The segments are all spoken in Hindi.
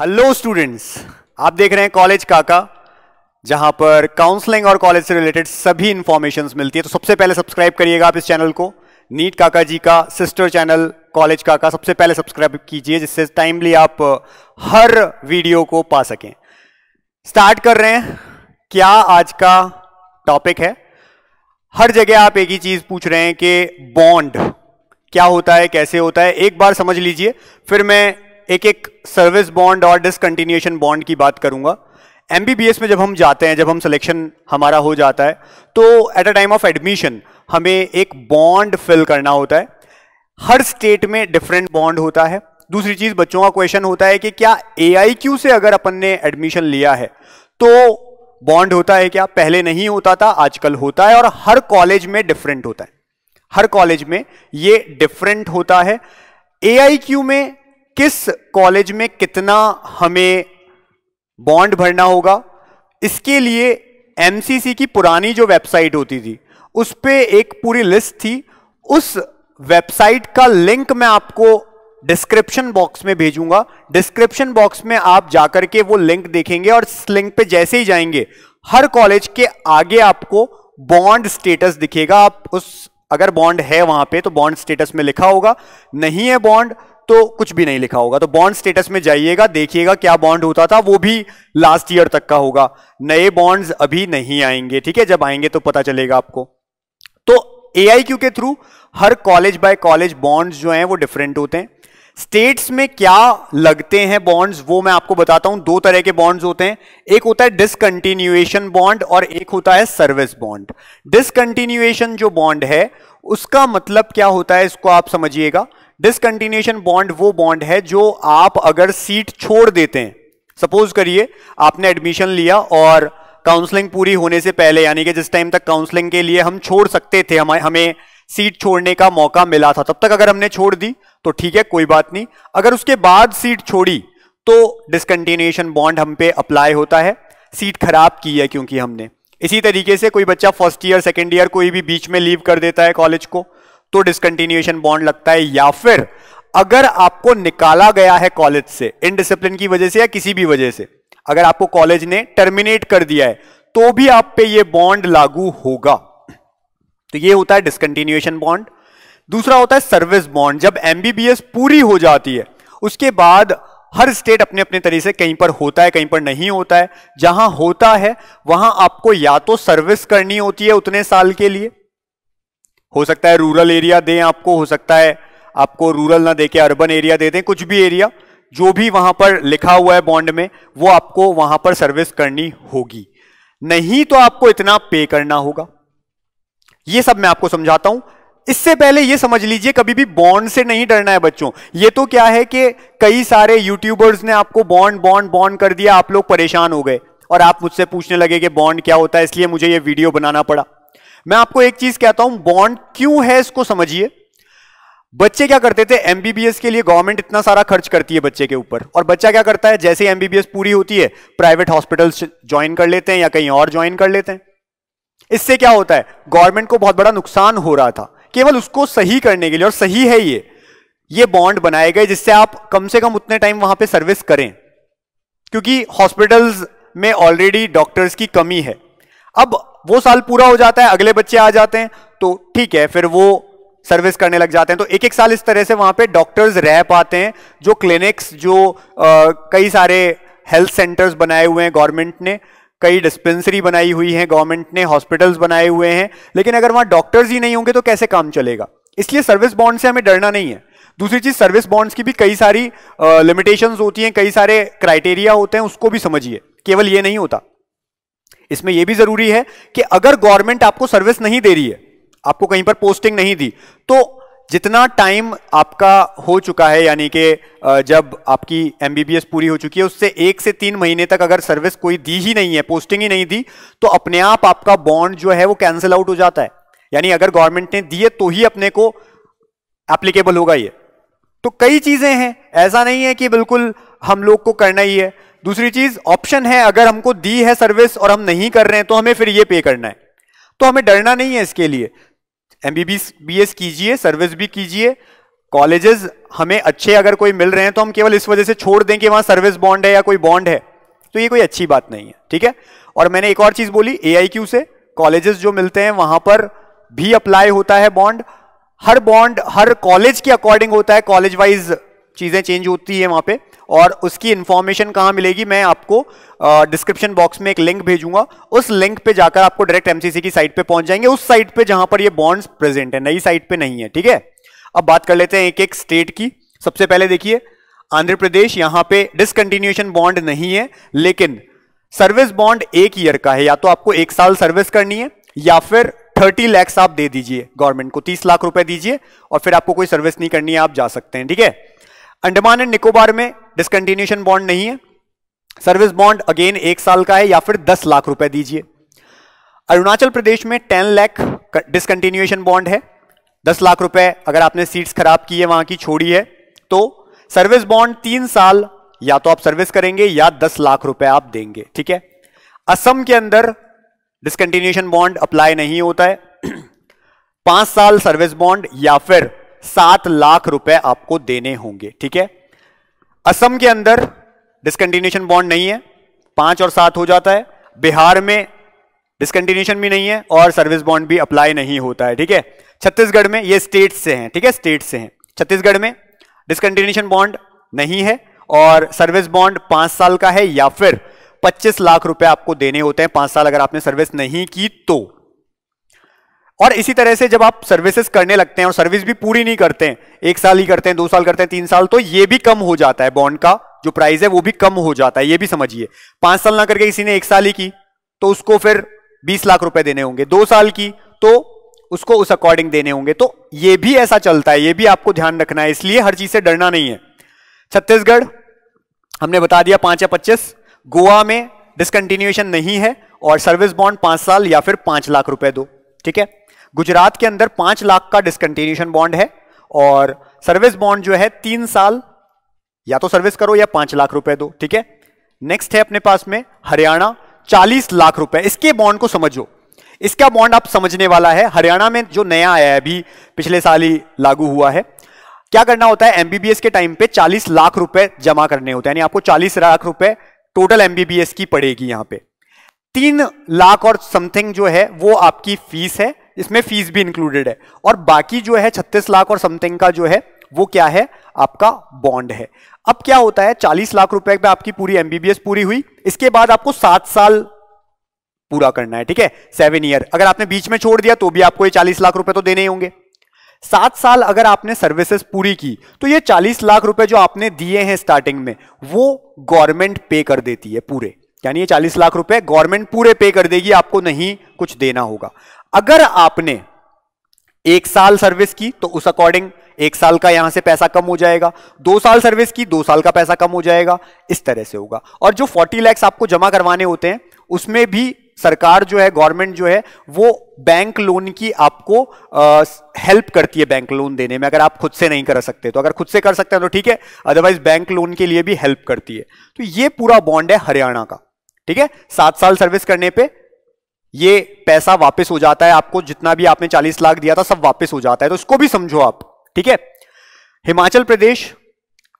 हेलो स्टूडेंट्स आप देख रहे हैं कॉलेज काका जहां पर काउंसलिंग और कॉलेज से रिलेटेड सभी इंफॉर्मेशन मिलती है तो सबसे पहले सब्सक्राइब करिएगा आप इस चैनल को नीट काका जी का सिस्टर चैनल कॉलेज काका सबसे पहले सब्सक्राइब कीजिए जिससे टाइमली आप uh, हर वीडियो को पा सकें स्टार्ट कर रहे हैं क्या आज का टॉपिक है हर जगह आप एक ही चीज पूछ रहे हैं कि बॉन्ड क्या होता है कैसे होता है एक बार समझ लीजिए फिर मैं एक एक सर्विस बॉन्ड और डिसकंटिन्यूएशन बॉन्ड की बात करूंगा एम में जब हम जाते हैं जब हम सिलेक्शन हमारा हो जाता है तो at a time of admission हमें एक बॉन्ड फिल करना होता है हर स्टेट में डिफरेंट बॉन्ड होता है दूसरी चीज बच्चों का क्वेश्चन होता है कि क्या ए से अगर अपन ने एडमिशन लिया है तो बॉन्ड होता है क्या पहले नहीं होता था आजकल होता है और हर कॉलेज में डिफरेंट होता है हर कॉलेज में ये डिफरेंट होता है ए में किस कॉलेज में कितना हमें बॉन्ड भरना होगा इसके लिए एमसीसी की पुरानी जो वेबसाइट होती थी उस पर एक पूरी लिस्ट थी उस वेबसाइट का लिंक मैं आपको डिस्क्रिप्शन बॉक्स में भेजूंगा डिस्क्रिप्शन बॉक्स में आप जाकर के वो लिंक देखेंगे और इस लिंक पे जैसे ही जाएंगे हर कॉलेज के आगे आपको बॉन्ड स्टेटस दिखेगा आप उस अगर बॉन्ड है वहां पे तो बॉन्ड स्टेटस में लिखा होगा नहीं है बॉन्ड तो कुछ भी नहीं लिखा होगा तो बॉन्ड स्टेटस में जाइएगा देखिएगा क्या बॉन्ड होता था वो भी लास्ट ईयर तक का होगा नए बॉन्ड्स अभी नहीं आएंगे ठीक है जब आएंगे तो पता चलेगा आपको तो ए के थ्रू हर कॉलेज बाय कॉलेज बॉन्ड्स जो हैं वो डिफरेंट होते हैं स्टेट्स में क्या लगते हैं बॉन्ड्स वो मैं आपको बताता हूं दो तरह के बॉन्ड्स होते हैं एक होता है डिसकंटिन्यूएशन बॉन्ड और एक होता है सर्विस बॉन्ड डिसकंटिन्यूएशन जो बॉन्ड है उसका मतलब क्या होता है इसको आप समझिएगा डिसकंटिन्यूएशन बॉन्ड वो बॉन्ड है जो आप अगर सीट छोड़ देते हैं सपोज करिए आपने एडमिशन लिया और काउंसलिंग पूरी होने से पहले यानी कि जिस टाइम तक काउंसलिंग के लिए हम छोड़ सकते थे हमें हमें सीट छोड़ने का मौका मिला था तब तक अगर हमने छोड़ दी तो ठीक है कोई बात नहीं अगर उसके बाद सीट छोड़ी तो डिसकंटिन्यूएशन बॉन्ड हम पे अप्लाई होता है सीट खराब की है क्योंकि हमने इसी तरीके से कोई बच्चा फर्स्ट ईयर सेकेंड ईयर कोई भी बीच में लीव कर देता है कॉलेज को तो डिसकंटिन्यूएशन बॉन्ड लगता है या फिर अगर आपको निकाला गया है कॉलेज से इनडिसिप्लिन की वजह से या किसी भी वजह से अगर आपको कॉलेज ने टर्मिनेट कर दिया है तो भी आप पे ये बॉन्ड लागू होगा तो ये होता है डिसकंटिन्यूएशन बॉन्ड दूसरा होता है सर्विस बॉन्ड जब एमबीबीएस पूरी हो जाती है उसके बाद हर स्टेट अपने अपने तरीके से कहीं पर होता है कहीं पर नहीं होता है जहां होता है वहां आपको या तो सर्विस करनी होती है उतने साल के लिए हो सकता है रूरल एरिया दें आपको हो सकता है आपको रूरल ना देके अर्बन एरिया दे दें कुछ भी एरिया जो भी वहां पर लिखा हुआ है बॉन्ड में वो आपको वहां पर सर्विस करनी होगी नहीं तो आपको इतना पे करना होगा ये सब मैं आपको समझाता हूं इससे पहले ये समझ लीजिए कभी भी बॉन्ड से नहीं डरना है बच्चों ये तो क्या है कि कई सारे यूट्यूबर्स ने आपको बॉन्ड बॉन्ड बॉन्ड कर दिया आप लोग परेशान हो गए और आप मुझसे पूछने लगे कि बॉन्ड क्या होता है इसलिए मुझे ये वीडियो बनाना पड़ा मैं आपको एक चीज कहता हूं बॉन्ड क्यों है इसको समझिए बच्चे क्या करते थे एमबीबीएस के लिए गवर्नमेंट इतना सारा खर्च करती है बच्चे के ऊपर और बच्चा क्या करता है जैसे एमबीबीएस पूरी होती है प्राइवेट हॉस्पिटल ज्वाइन कर लेते हैं या कहीं और ज्वाइन कर लेते हैं इससे क्या होता है गवर्नमेंट को बहुत बड़ा नुकसान हो रहा था केवल उसको सही करने के लिए और सही है ये ये बॉन्ड बनाए गए जिससे आप कम से कम उतने टाइम वहां पे सर्विस करें क्योंकि हॉस्पिटल्स में ऑलरेडी डॉक्टर्स की कमी है अब वो साल पूरा हो जाता है अगले बच्चे आ जाते हैं तो ठीक है फिर वो सर्विस करने लग जाते हैं तो एक एक साल इस तरह से वहां पे डॉक्टर्स रह पाते हैं जो क्लिनिक्स जो आ, कई सारे हेल्थ सेंटर्स बनाए हुए हैं गवर्नमेंट ने कई डिस्पेंसरी बनाई हुई है गवर्नमेंट ने हॉस्पिटल्स बनाए हुए हैं लेकिन अगर वहां डॉक्टर्स ही नहीं होंगे तो कैसे काम चलेगा इसलिए सर्विस बॉन्ड से हमें डरना नहीं है दूसरी चीज सर्विस बॉन्ड्स की भी कई सारी लिमिटेशन होती हैं कई सारे क्राइटेरिया होते हैं उसको भी समझिए केवल ये नहीं होता इसमें यह भी जरूरी है कि अगर गवर्नमेंट आपको सर्विस नहीं दे रही है आपको कहीं पर पोस्टिंग नहीं दी तो जितना टाइम आपका हो चुका है यानी कि जब आपकी एम पूरी हो चुकी है उससे एक से तीन महीने तक अगर सर्विस कोई दी ही नहीं है पोस्टिंग ही नहीं दी तो अपने आप आपका बॉन्ड जो है वो कैंसिल आउट हो जाता है यानी अगर गवर्नमेंट ने दिए तो ही अपने को एप्लीकेबल होगा ये तो कई चीजें हैं ऐसा नहीं है कि बिल्कुल हम लोग को करना ही है दूसरी चीज ऑप्शन है अगर हमको दी है सर्विस और हम नहीं कर रहे हैं तो हमें फिर ये पे करना है तो हमें डरना नहीं है इसके लिए एम बी कीजिए सर्विस भी कीजिए कॉलेजेस हमें अच्छे अगर कोई मिल रहे हैं तो हम केवल इस वजह से छोड़ दें कि वहां सर्विस बॉन्ड है या कोई बॉन्ड है तो ये कोई अच्छी बात नहीं है ठीक है और मैंने एक और चीज बोली ए से कॉलेजेस जो मिलते हैं वहां पर भी अप्लाई होता है बॉन्ड हर बॉन्ड हर कॉलेज के अकॉर्डिंग होता है कॉलेज वाइज चीजें चेंज होती है वहां पर और उसकी इन्फॉर्मेशन कहाँ मिलेगी मैं आपको डिस्क्रिप्शन बॉक्स में एक लिंक भेजूंगा उस लिंक पे जाकर आपको डायरेक्ट एमसीसी की साइट पे पहुंच जाएंगे उस साइट पे जहां पर ये बॉन्ड्स प्रेजेंट है नई साइट पे नहीं है ठीक है अब बात कर लेते हैं एक एक स्टेट की सबसे पहले देखिए आंध्र प्रदेश यहां पे डिसकंटिन्यूएशन बॉन्ड नहीं है लेकिन सर्विस बॉन्ड एक ईयर का है या तो आपको एक साल सर्विस करनी है या फिर थर्टी लैक्स आप दे दीजिए गवर्नमेंट को तीस लाख रुपए दीजिए और फिर आपको कोई सर्विस नहीं करनी है आप जा सकते हैं ठीक है अंडमान एंड निकोबार में डिस्कंटिन्यूशन बॉन्ड नहीं है सर्विस बॉन्ड अगेन एक साल का है या फिर दस लाख रुपए दीजिए अरुणाचल प्रदेश में टेन लाख डिस्कंटिन्यूएशन बॉन्ड है दस लाख रुपए अगर आपने सीट्स खराब की है वहां की छोड़ी है तो सर्विस बॉन्ड तीन साल या तो आप सर्विस करेंगे या दस लाख रुपए आप देंगे ठीक है असम के अंदर डिस्कंटिन्यूएशन बॉन्ड अप्लाई नहीं होता है पांच साल सर्विस बॉन्ड या फिर सात लाख रुपए आपको देने होंगे ठीक है असम के अंदर डिस्कंटिन्यूशन बॉन्ड नहीं है पांच और सात हो जाता है बिहार में डिसकंटिन्यूशन भी नहीं है और सर्विस बॉन्ड भी अप्लाई नहीं होता है ठीक है छत्तीसगढ़ में ये स्टेट से हैं ठीक है स्टेट से हैं छत्तीसगढ़ में डिस्कंटिन्यूशन बॉन्ड नहीं है और सर्विस बॉन्ड पांच साल का है या फिर पच्चीस लाख रुपए आपको देने होते हैं पांच साल अगर आपने सर्विस नहीं की तो और इसी तरह से जब आप सर्विसेज करने लगते हैं और सर्विस भी पूरी नहीं करते हैं एक साल ही करते हैं दो साल करते हैं तीन साल तो ये भी कम हो जाता है बॉन्ड का जो प्राइस है वो भी कम हो जाता है ये भी समझिए पांच साल ना करके किसी ने एक साल ही की तो उसको फिर बीस लाख रुपए देने होंगे दो साल की तो उसको उस अकॉर्डिंग देने होंगे तो ये भी ऐसा चलता है ये भी आपको ध्यान रखना है इसलिए हर चीज से डरना नहीं है छत्तीसगढ़ हमने बता दिया पांच या पच्चीस गोवा में डिसकंटिन्यूएशन नहीं है और सर्विस बॉन्ड पांच साल या फिर पांच लाख रुपए दो ठीक है गुजरात के अंदर पांच लाख का डिसकंटिन्यूशन बॉन्ड है और सर्विस बॉन्ड जो है तीन साल या तो सर्विस करो या पांच लाख रुपए दो ठीक है नेक्स्ट है अपने पास में हरियाणा चालीस लाख रुपए इसके बॉन्ड को समझो इसका बॉन्ड आप समझने वाला है हरियाणा में जो नया आया है अभी पिछले साल ही लागू हुआ है क्या करना होता है एमबीबीएस के टाइम पे 40 लाख रुपए जमा करने होते हैं यानी आपको 40 लाख रुपए टोटल एमबीबीएस की पड़ेगी यहां पे तीन लाख और समथिंग जो है वो आपकी फीस है इसमें फीस भी इंक्लूडेड है और बाकी जो है छत्तीस लाख और समथिंग का जो है वो क्या है आपका बॉन्ड है अब क्या होता है चालीस लाख रुपए पे आपकी पूरी एमबीबीएस पूरी हुई इसके बाद आपको सात साल पूरा करना है ठीक है सेवन ईयर अगर आपने बीच में छोड़ दिया तो भी आपको ये चालीस लाख रुपए तो देने ही होंगे सात साल अगर आपने सर्विसेज पूरी की तो ये चालीस लाख रुपए जो आपने दिए हैं स्टार्टिंग में वो गवर्नमेंट पे कर देती है पूरे यानी ये चालीस लाख रुपए गवर्नमेंट पूरे पे कर देगी आपको नहीं कुछ देना होगा अगर आपने एक साल सर्विस की तो उस अकॉर्डिंग एक साल का यहां से पैसा कम हो जाएगा दो साल सर्विस की दो साल का पैसा कम हो जाएगा इस तरह से होगा और जो फोर्टी लैक्स आपको जमा करवाने होते हैं उसमें भी सरकार जो है गवर्नमेंट जो है वो बैंक लोन की आपको हेल्प करती है बैंक लोन देने में अगर आप खुद से नहीं कर सकते तो अगर खुद से कर सकते हैं तो ठीक है अदरवाइज बैंक लोन के लिए भी हेल्प करती है तो ये पूरा बॉन्ड है हरियाणा का ठीक है सात साल सर्विस करने पे ये पैसा वापस हो जाता है आपको जितना भी आपने 40 लाख दिया था सब वापस हो जाता है तो इसको भी समझो आप ठीक है हिमाचल प्रदेश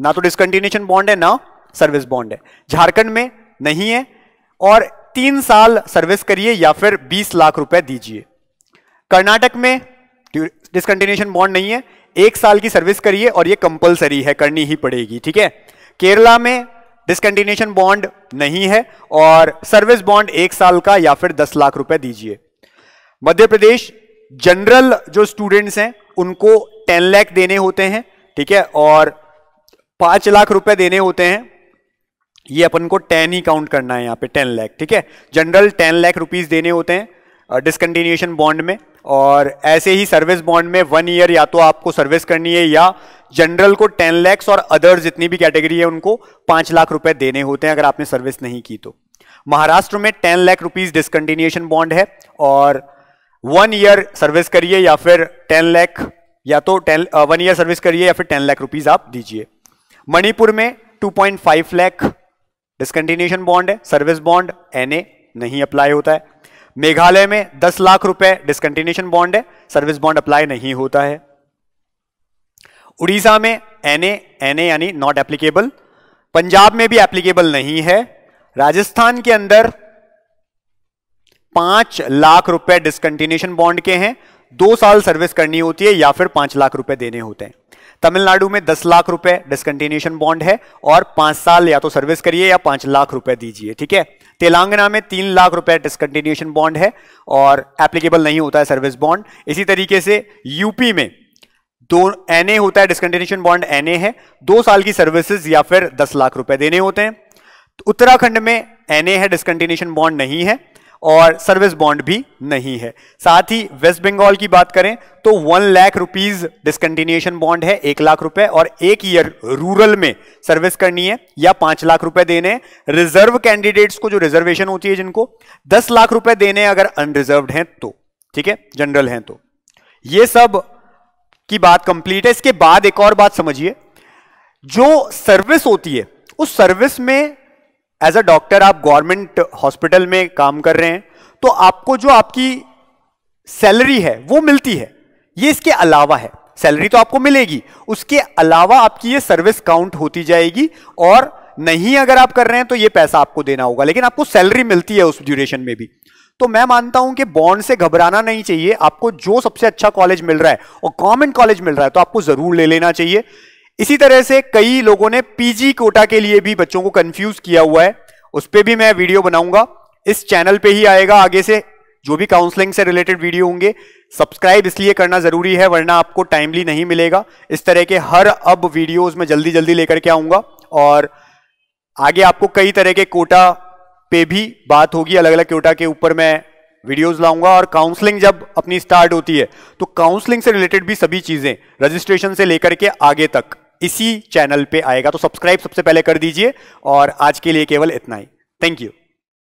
ना तो डिस्कंटिन्यूशन बॉन्ड है ना सर्विस बॉन्ड है झारखंड में नहीं है और तीन साल सर्विस करिए या फिर 20 लाख रुपए दीजिए कर्नाटक में डिस्कंटिन्यूशन बॉन्ड नहीं है एक साल की सर्विस करिए और यह कंपलसरी है करनी ही पड़ेगी ठीक है केरला में डिसकंटिन्यूशन बॉन्ड नहीं है और सर्विस बॉन्ड एक साल का या फिर दस लाख रुपए दीजिए मध्य प्रदेश जनरल जो स्टूडेंट्स हैं उनको टेन लाख देने होते हैं ठीक है और पांच लाख रुपए देने होते हैं ये अपन को टेन ही काउंट करना है यहां पे टेन लाख ठीक है जनरल टेन लाख रुपीज देने होते हैं डिसकंटिन्यूएशन बॉन्ड में और ऐसे ही सर्विस बॉन्ड में वन ईयर या तो आपको सर्विस करनी है या जनरल को टेन लैक्स और अदर्स जितनी भी कैटेगरी है उनको पाँच लाख रुपए देने होते हैं अगर आपने सर्विस नहीं की तो महाराष्ट्र में ten lakh rupees discontinuation bond है और वन ईयर सर्विस करिए या फिर टेन लैख या तो टेन वन ईयर सर्विस करिए या फिर टेन लाख रुपीज आप दीजिए मणिपुर में two point five lakh discontinuation bond है सर्विस बॉन्ड ए नहीं अप्लाई होता है मेघालय में 10 लाख रुपए डिस्कंटिन्यूशन बॉन्ड है सर्विस बॉन्ड अप्लाई नहीं होता है उड़ीसा में एनए एनए यानी नॉट एप्लीकेबल पंजाब में भी एप्लीकेबल नहीं है राजस्थान के अंदर पांच लाख रुपए डिस्कंटिन्यूशन बॉन्ड के हैं दो साल सर्विस करनी होती है या फिर पांच लाख रुपए देने होते हैं तमिलनाडु में दस लाख रुपए डिस्कंटिन्यूशन बॉन्ड है और पांच साल या तो सर्विस करिए या पांच लाख रुपए दीजिए ठीक है तेलंगाना में तीन लाख रुपए डिस्कंटिन्यूशन बॉन्ड है और एप्लीकेबल नहीं होता है सर्विस बॉन्ड इसी तरीके से यूपी में दो एनए होता है डिस्कंटिन्यूशन बॉन्ड एन है दो साल की सर्विसेज या फिर दस लाख रुपए देने होते हैं तो उत्तराखंड में एनए है डिस्कंटिन्यूशन बॉन्ड नहीं है और सर्विस बॉन्ड भी नहीं है साथ ही वेस्ट बंगाल की बात करें तो one lakh rupees discontinuation bond है एक लाख रुपए और एक ईयर रूरल में सर्विस करनी है या पांच लाख रुपए देने रिजर्व कैंडिडेट्स को जो रिजर्वेशन होती है जिनको दस लाख रुपए देने अगर अनरिजर्व हैं तो ठीक है जनरल हैं तो ये सब की बात कंप्लीट है इसके बाद एक और बात समझिए जो सर्विस होती है उस सर्विस में एज अ डॉक्टर आप गवर्नमेंट हॉस्पिटल में काम कर रहे हैं तो आपको जो आपकी सैलरी है वो मिलती है ये इसके अलावा है सैलरी तो आपको मिलेगी उसके अलावा आपकी ये सर्विस काउंट होती जाएगी और नहीं अगर आप कर रहे हैं तो ये पैसा आपको देना होगा लेकिन आपको सैलरी मिलती है उस ड्यूरेशन में भी तो मैं मानता हूं कि बॉन्ड से घबराना नहीं चाहिए आपको जो सबसे अच्छा कॉलेज मिल रहा है और गवर्नमेंट कॉलेज मिल रहा है तो आपको जरूर ले लेना चाहिए इसी तरह से कई लोगों ने पीजी कोटा के लिए भी बच्चों को कंफ्यूज किया हुआ है उस पर भी मैं वीडियो बनाऊंगा इस चैनल पे ही आएगा आगे से जो भी काउंसलिंग से रिलेटेड वीडियो होंगे सब्सक्राइब इसलिए करना जरूरी है वरना आपको टाइमली नहीं मिलेगा इस तरह के हर अब वीडियोज में जल्दी जल्दी लेकर के आऊंगा और आगे आपको कई तरह के कोटा पे भी बात होगी अलग अलग कोटा के ऊपर मैं वीडियोस लाऊंगा और काउंसलिंग जब अपनी स्टार्ट होती है तो काउंसलिंग से रिलेटेड भी सभी चीजें रजिस्ट्रेशन से लेकर के आगे तक इसी चैनल पे आएगा तो सब्सक्राइब सबसे पहले कर दीजिए और आज के लिए केवल इतना ही थैंक यू